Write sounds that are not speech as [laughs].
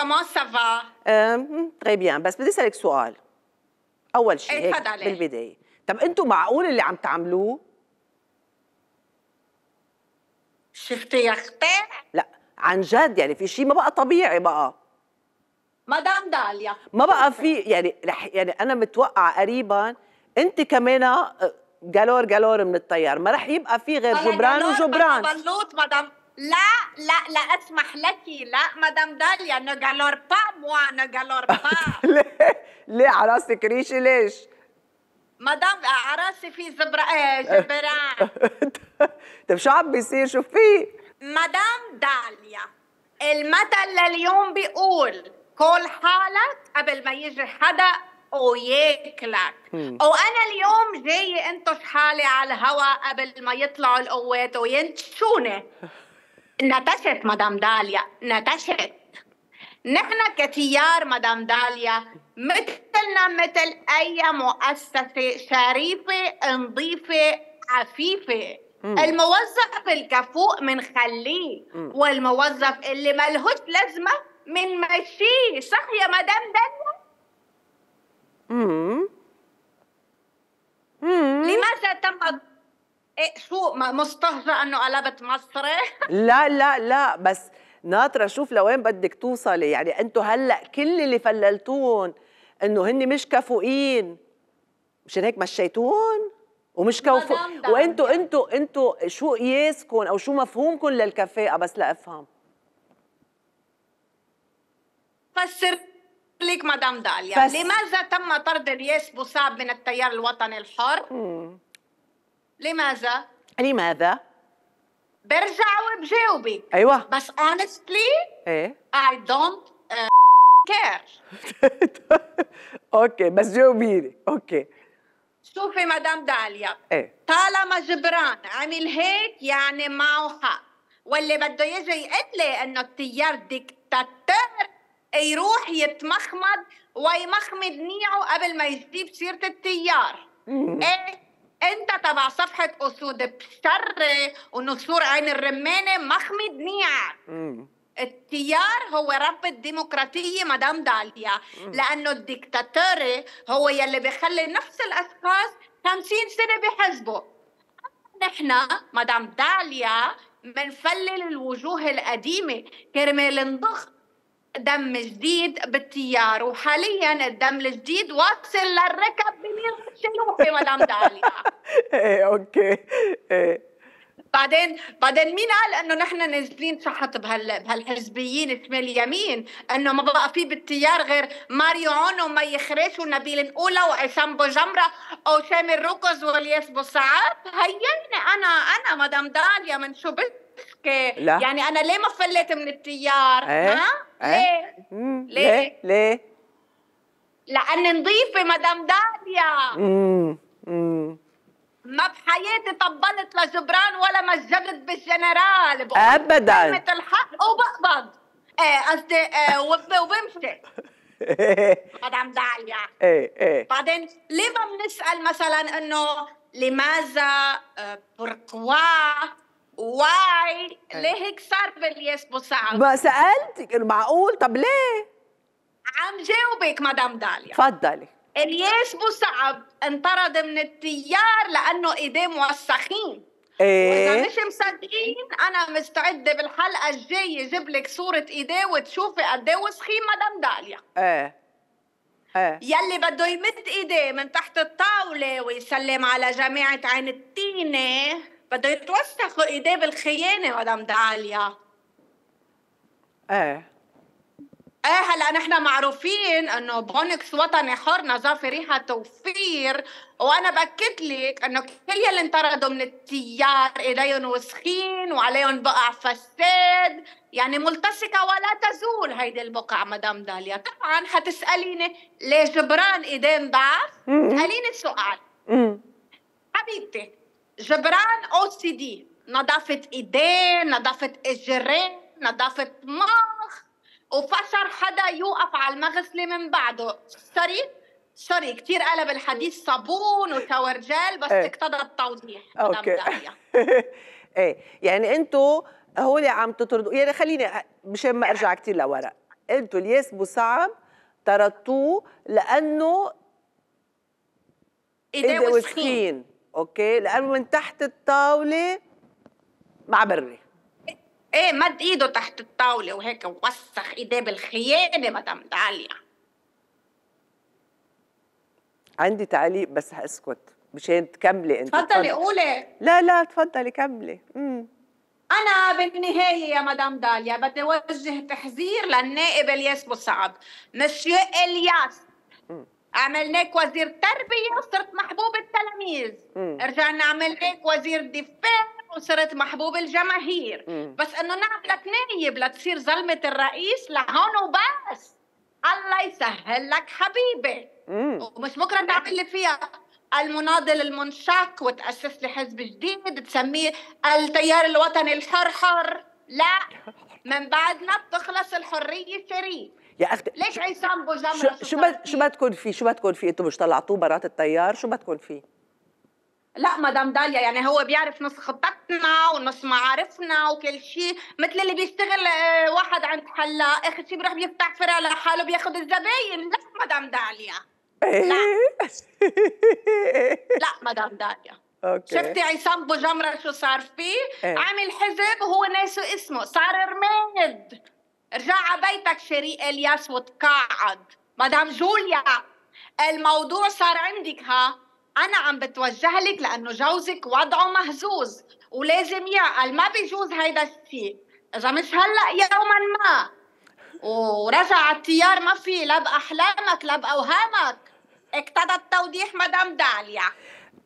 كومون سافا؟ va? تري euh, بيان hmm, بس بدي اسالك سؤال اول شيء إيه بالبدايه طب انتم معقول اللي عم تعملوه شفتي يا اختي لا عن جد يعني في شيء ما بقى طبيعي بقى مدام داليا ما بقى في يعني رح يعني انا متوقعه قريبا انت كمان آه، جالور جالور من التيار ما رح يبقى في غير جبران وجبران بلوط مدام لا لا لا اسمح لك لا مدام داليا غالور با موا غالور با [laughs] ليه ليه على راسك ريشي ليش؟ مدام آه، على راسي في زبر جبران آه، [laughs] طب شو عم بيصير شو في؟ مدام داليا المثل لليوم بيقول كل حالك قبل ما يجي حدا وياكلك وانا اليوم جاي انتش حالي على الهواء قبل ما يطلعوا القوات وينتشوني [laughs] نتشت مدام داليا نتشت نحن كتيار مدام داليا مثلنا مثل أي مؤسسة شريفة نظيفة عفيفة الموظف الكفوء منخليه والموظف اللي ملهوش لازمة من مشيه صح يا مدام داليا لماذا تم إيه، شو مستهجة انه قلبت مصري [laughs] لا لا لا بس ناطره شوف لوين بدك توصلي يعني انتم هلا كل اللي فللتون انه هن مش كفؤين مشان هيك مشيتون ومش كفؤ وانتوا انتوا انتوا شو قياسكم او شو مفهومكم للكفاءه آه، بس لافهم فسر ليك مدام داليا فس... لماذا تم طرد الياس بوساب من التيار الوطني الحر؟ مم. لماذا؟ لماذا؟ برجع وبجاوبك ايوه بس honestly ايه I don't uh, care [laughs] اوكي بس جاوبيني اوكي شوفي مدام داليا ايه طالما جبران عمل هيك يعني معه حق واللي بده يجي يقول لي انه التيار ديكتاتور يروح يتمخمض ويمخمض نيعه قبل ما يجيب سيره التيار ايه تبع صفحه اسود بشر ونسور عين الرمانه مخمد نيع التيار هو رب الديمقراطية مدام داليا لأنه الديكتاتوري هو يلي بيخلي نفس الأشخاص 50 سنة بحزبه نحن مدام داليا بنفلل الوجوه القديمة كرمال نضخ دم جديد بالتيار وحاليا الدم الجديد واصل للركب بمين شلوفي مدام داليا [laughs] ايه اوكي ايه بعدين بعدين مين قال انه نحن نازلين تحت بهال بهالحزبيين شمال يمين انه ما بقى في بالتيار غير ماريو عون وما يخرش ونبيل الاولى وعصام بجمرة او سامي الركز والياس بوسعاد هيني انا انا مدام داليا من شو بسكي يعني انا ليه ما فلت من التيار ايه؟ ها ليه؟ ليه؟ ليه؟ ليه؟ لأن نظيفة مدام داليا ما بحياتي طبلت لجبران ولا مجدت بالجنرال ابدا كلمة الحق وبقبض ايه قصدي ايه وبمشي [laughs] مدام داليا ايه ايه بعدين ليه ما بنسال مثلا انه لماذا آه، بوركوا واي ليه هيك صار بالياس صعب؟ ما سالتك معقول طب ليه عم جاوبك مدام داليا تفضلي الياس صعب انطرد من التيار لانه ايديه موسخين ايه واذا مش مصدقين انا مستعده بالحلقه الجايه جيب لك صوره ايديه وتشوفي قد ايه وسخين مدام داليا ايه ايه يلي بده يمد ايديه من تحت الطاوله ويسلم على جماعه عين التينه بده يتوسخوا ايديه بالخيانه مدام داليا ايه ايه هلا نحن معروفين انه بونكس وطني حر نظافه ريحه توفير وانا باكد لك انه كل يلي انطردوا من التيار ايديهم وسخين وعليهم بقع فساد يعني ملتصقه ولا تزول هيدي البقع مدام داليا طبعا حتساليني ليش جبران ايدين ضعف اساليني سؤال حبيبتي جبران او سي دي نظافه ايديه نظافه اجرين نظافه مخ وفشر حدا يوقف على المغسله من بعده سوري سوري كثير قلب الحديث صابون وتورجال بس ايه. اقتضى التوضيح اوكي [laughs] ايه يعني انتو هو اللي عم تطردوا يعني خليني مشان ما ارجع كثير لورا انتو الياس بوصعب طردتوه لانه ايديه وسخين اوكي لانه من تحت الطاوله مع بري ايه مد ايده تحت الطاوله وهيك ووسخ ايديه بالخيانه مدام داليا عندي تعليق بس هاسكت مشان تكملي انت تفضلي قولي لا لا تفضلي كملي امم أنا بالنهاية يا مدام داليا بدي أوجه تحذير للنائب الياس بوسعد مسيو إلياس عملناك وزير تربية وصرت محبوب التلاميذ رجعنا عملناك وزير دفاع وصرت محبوب الجماهير مم. بس انه نعملك نايب لتصير ظلمة الرئيس لهون وبس الله يسهل لك حبيبي مم. ومش بكره تعمل لي فيها المناضل المنشق وتأسس لي حزب جديد تسميه التيار الوطني الحر حر لا من بعدنا بتخلص الحرية شريك يا اختي ليش عصام بوجامرة شو شو, شو, ما بدكم فيه شو بدكم فيه انتم مش طلعتوه برات التيار شو بدكم فيه لا مدام داليا يعني هو بيعرف نص خطتنا ونص معارفنا وكل شيء مثل اللي بيشتغل آه، واحد عند حلاق اخر شيء بيروح بيفتح فرع لحاله بياخذ الزباين لا مدام داليا لا [laughs] لا مدام داليا اوكي شفتي عصام بوجمرة شو صار فيه؟ إيه. عامل حزب وهو ناسي اسمه صار رماد ارجع على بيتك شريق الياس وتقاعد مدام جوليا الموضوع صار عندك ها انا عم بتوجه لك لانه جوزك وضعه مهزوز ولازم يعقل ما بيجوز هيدا الشيء اذا مش هلا يوما ما ورجع التيار ما في لا باحلامك لا باوهامك اقتضى التوضيح مدام داليا